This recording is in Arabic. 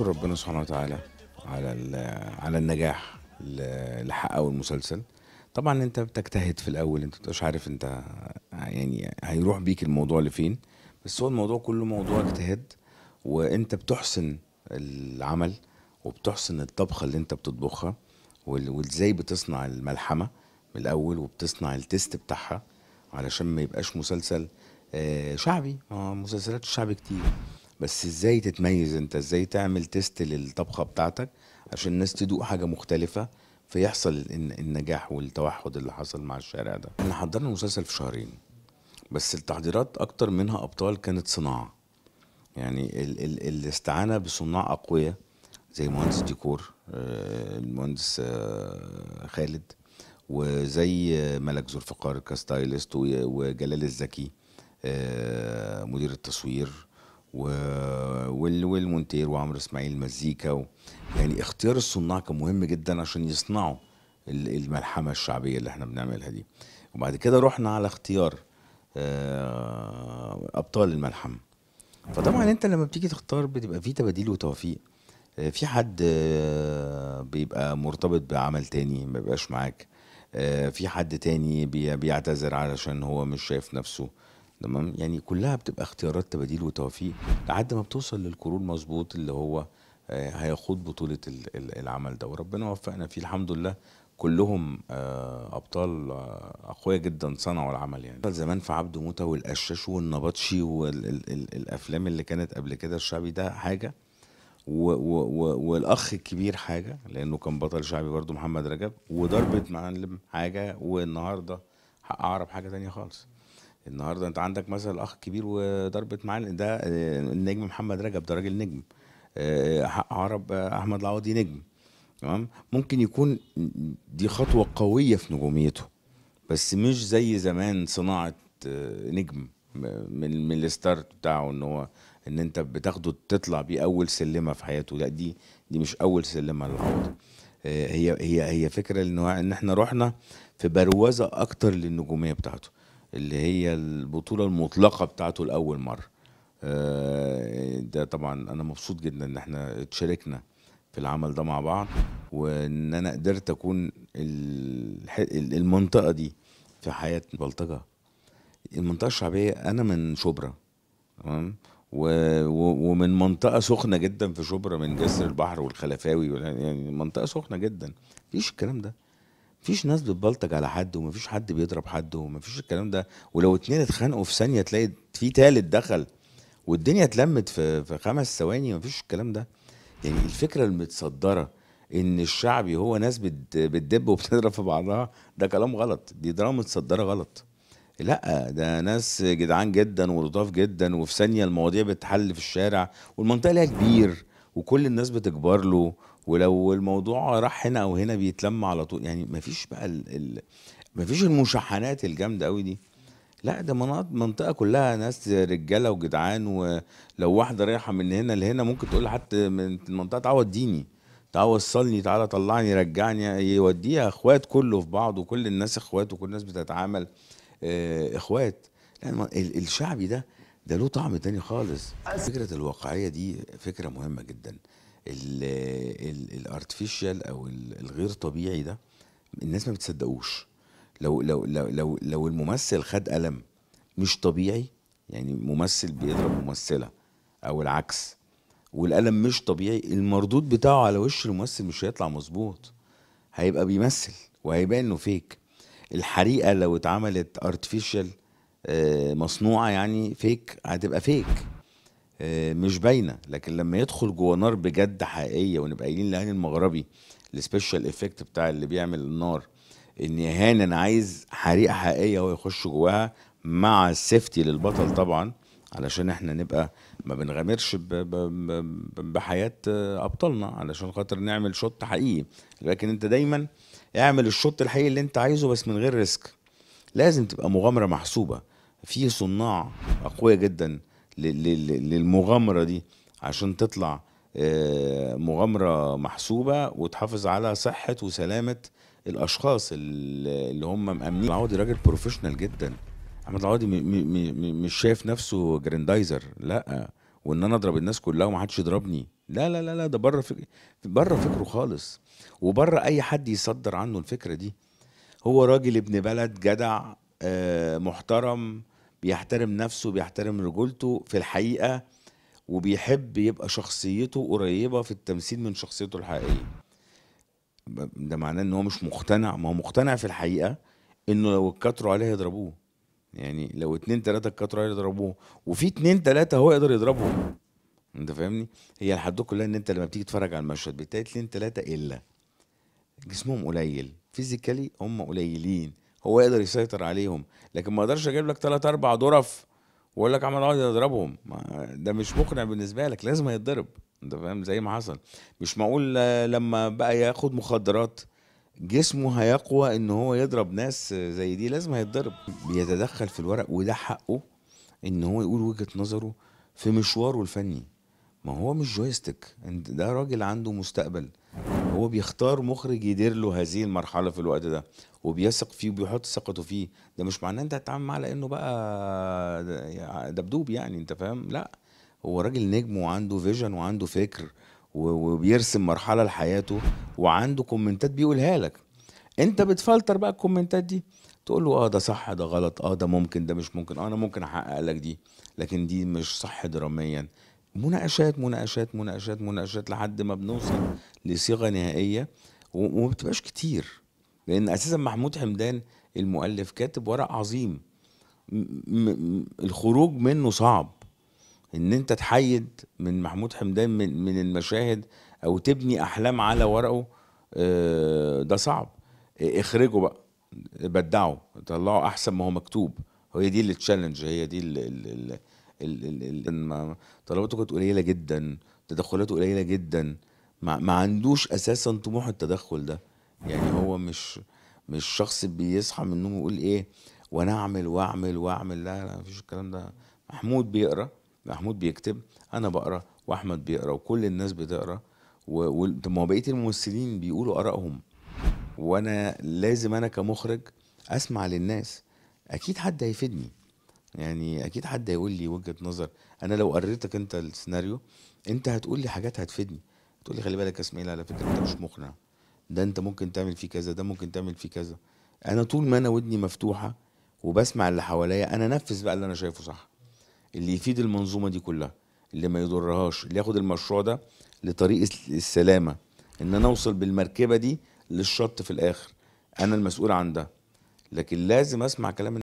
ربنا سبحانه وتعالى على على النجاح اللي حققه المسلسل طبعا انت بتجتهد في الاول انت مش عارف انت يعني هيروح بيك الموضوع لفين بس هو الموضوع كله موضوع اجتهاد وانت بتحسن العمل وبتحسن الطبخه اللي انت بتطبخها وازاي بتصنع الملحمه من الاول وبتصنع التيست بتاعها علشان ما يبقاش مسلسل آه، شعبي آه، مسلسلات الشعب كتير بس ازاي تتميز انت ازاي تعمل تيست للطبخه بتاعتك عشان الناس تدوق حاجه مختلفه فيحصل النجاح والتوحد اللي حصل مع الشارع ده احنا حضرنا المسلسل في شهرين بس التحضيرات اكتر منها ابطال كانت صناعه يعني الاستعانه بصناع اقوياء زي مهندس ديكور آه، المهندس آه، خالد وزي ملك ذو الفقار كستايلست وجلال الزكي آه، مدير التصوير والمونتير وعمرو اسماعيل مزيكا و... يعني اختيار الصناع كان مهم جدا عشان يصنعوا الملحمه الشعبيه اللي احنا بنعملها دي وبعد كده رحنا على اختيار آه، ابطال الملحمه فطبعا انت لما بتيجي تختار بتبقى في تباديل وتوفيق آه، في حد آه، بيبقى مرتبط بعمل تاني ما بيبقاش معاك في حد تاني بيعتذر علشان هو مش شايف نفسه تمام يعني كلها بتبقى اختيارات تباديل وتوفيق لحد ما بتوصل للقرون مظبوط اللي هو آه، هيخوض بطولة العمل ده وربنا وفقنا فيه الحمد لله كلهم آه، ابطال آه، اقوياء جدا صنعوا العمل يعني زمان في عبده موته والقشاش والنبطشي والافلام اللي كانت قبل كده الشعبي ده حاجه والاخ الكبير حاجه لانه كان بطل شعبي برده محمد رجب وضربه معلم حاجه والنهارده اعرب حاجه تانية خالص النهارده انت عندك مثلا الاخ الكبير وضربت معاه ده آه، النجم محمد رجب ده راجل نجم آه، عرب آه، احمد العوضي نجم تمام ممكن يكون دي خطوه قويه في نجوميته بس مش زي زمان صناعه نجم من من الستارت بتاعه ان هو ان انت بتاخده تطلع بيه اول سلمه في حياته لا دي دي مش اول سلمه للعوضي هي هي هي فكره ان احنا رحنا في بروزه اكتر للنجوميه بتاعته اللي هي البطوله المطلقه بتاعته لاول مره آه، ده طبعا انا مبسوط جدا ان احنا اتشاركنا في العمل ده مع بعض وان انا قدرت اكون المنطقه دي في حياه بلطجه المنطقه الشعبيه انا من شبرا تمام ومن منطقه سخنه جدا في شبرا من جسر البحر والخلفاوي يعني منطقه سخنه جدا مفيش الكلام ده مفيش ناس بتبلطج على حد ومفيش حد بيضرب حد ومفيش الكلام ده ولو اتنين اتخانقوا في ثانيه تلاقي في تالت دخل والدنيا اتلمت في في خمس ثواني مفيش الكلام ده يعني الفكره المتصدره ان الشعبي هو ناس بتدب وبتضرب في بعضها ده كلام غلط دي دراما متصدره غلط لا ده ناس جدعان جدا ولطاف جدا وفي ثانيه المواضيع بتتحل في الشارع والمنطقه ليها كبير وكل الناس بتكبر له ولو الموضوع راح هنا او هنا بيتلم على طول يعني مفيش بقى ال ال مفيش المشحنات الجامده قوي دي لا ده مناطق منطقه كلها ناس رجاله وجدعان ولو واحده رايحه من هنا لهنا ممكن تقول حتى من المنطقه تعالى وديني تعالى وصلني تعالى طلعني رجعني يوديها اخوات كله في بعض وكل الناس اخوات وكل الناس بتتعامل آه، اخوات لا الشعبي ده ده له طعم تاني خالص فكره الواقعيه دي فكره مهمه جدا الارتفيشال او الغير طبيعي ده الناس ما بتصدقوش لو لو لو لو, لو الممثل خد قلم مش طبيعي يعني ممثل بيضرب ممثله او العكس والقلم مش طبيعي المردود بتاعه على وش الممثل مش هيطلع مظبوط هيبقى بيمثل وهيبان انه فيك الحريقه لو اتعملت ارتفيشال آه، مصنوعه يعني فيك هتبقى فيك آه، مش باينه لكن لما يدخل جوه نار بجد حقيقيه ونبقى قايلين لهاني المغربي السبيشال افكت بتاع اللي بيعمل النار ان هاني انا عايز حريقه حقيقيه هو يخش جواها مع السيفتي للبطل طبعا علشان احنا نبقى ما بنغامرش بحياه ابطالنا علشان خاطر نعمل شوت حقيقي لكن انت دايما اعمل الشوط الحقيقي اللي انت عايزه بس من غير ريسك لازم تبقى مغامره محسوبه في صناع اقوياء جدا للمغامره دي عشان تطلع آه، مغامره محسوبه وتحافظ على صحه وسلامه الاشخاص اللي هم مامنين احمد العوضي راجل بروفيشنال جدا احمد العوضي مش شايف نفسه جراندايزر لا وان انا اضرب الناس كلها ومحدش يضربني لا لا لا لا ده بره فك... بره فكره خالص وبره اي حد يصدر عنه الفكره دي هو راجل ابن بلد جدع آه، محترم بيحترم نفسه بيحترم رجولته في الحقيقه وبيحب يبقى شخصيته قريبه في التمثيل من شخصيته الحقيقيه ده معناه ان هو مش مقتنع ما هو مقتنع في الحقيقه انه لو اتكتروا عليه يضربوه يعني لو اتنين تلاته اتكتروا عليه يضربوه وفي اتنين تلاته هو يقدر يضربهم انت فاهمني هي الحدوته كلها ان انت لما بتيجي تتفرج على المشهد بتلاقي اتنين تلاته الا جسمهم قليل فيزيكالي هم قليلين هو يقدر يسيطر عليهم لكن ما اقدرش اجيب لك ثلاث اربع درف واقول لك عمال اقعد اضربهم ده مش مقنع بالنسبه لك لازم هيتضرب انت فاهم زي ما حصل مش معقول لما بقى ياخد مخدرات جسمه هيقوى ان هو يضرب ناس زي دي لازم هيتضرب بيتدخل في الورق وده حقه ان هو يقول وجهه نظره في مشواره الفني ما هو مش جويستيك ده راجل عنده مستقبل هو بيختار مخرج يدير له هذه المرحله في الوقت ده وبيثق فيه وبيحط ثقته فيه ده مش معناه انت هتتعامل معاه لانه بقى دبدوب يعني انت فاهم لا هو راجل نجم وعنده فيجن وعنده فكر وبيرسم مرحله لحياته وعنده كومنتات بيقولها لك انت بتفلتر بقى الكومنتات دي تقول له اه ده صح ده غلط اه ده ممكن ده مش ممكن آه انا ممكن احقق لك دي لكن دي مش صح دراميا مناقشات مناقشات مناقشات مناقشات لحد ما بنوصل لصيغه نهائيه وما بتبقاش كتير لان اساسا محمود حمدان المؤلف كاتب ورق عظيم الخروج منه صعب ان انت تحيد من محمود حمدان من, من المشاهد او تبني احلام على ورقه آه، ده صعب اخرجه بقى بدعه طلعه احسن ما هو مكتوب هي دي التشالنج هي دي ال ال طلباته كانت قليله جدا تدخلاته قليله جدا ما, ما عندوش اساسا طموح التدخل ده يعني هو مش مش شخص بيصحى من النوم ويقول ايه وانا اعمل واعمل واعمل لا لا مفيش الكلام ده محمود بيقرا محمود بيكتب انا بقرا واحمد بيقرا وكل الناس بتقرا وما بقيه الممثلين بيقولوا ارائهم وانا لازم انا كمخرج اسمع للناس اكيد حد هيفيدني يعني اكيد حد هيقول لي وجهه نظر انا لو قريتك انت السيناريو انت هتقول لي حاجات هتفيدني تقول لي خلي بالك يا اسماعيل على فكره انت مش مقنع ده انت ممكن تعمل فيه كذا ده ممكن تعمل فيه كذا انا طول ما انا ودني مفتوحه وبسمع اللي حواليا انا نفذ بقى اللي انا شايفه صح اللي يفيد المنظومه دي كلها اللي ما يضرهاش اللي ياخد المشروع ده لطريق السلامه ان انا اوصل بالمركبه دي للشط في الاخر انا المسؤول عن ده لكن لازم اسمع كلام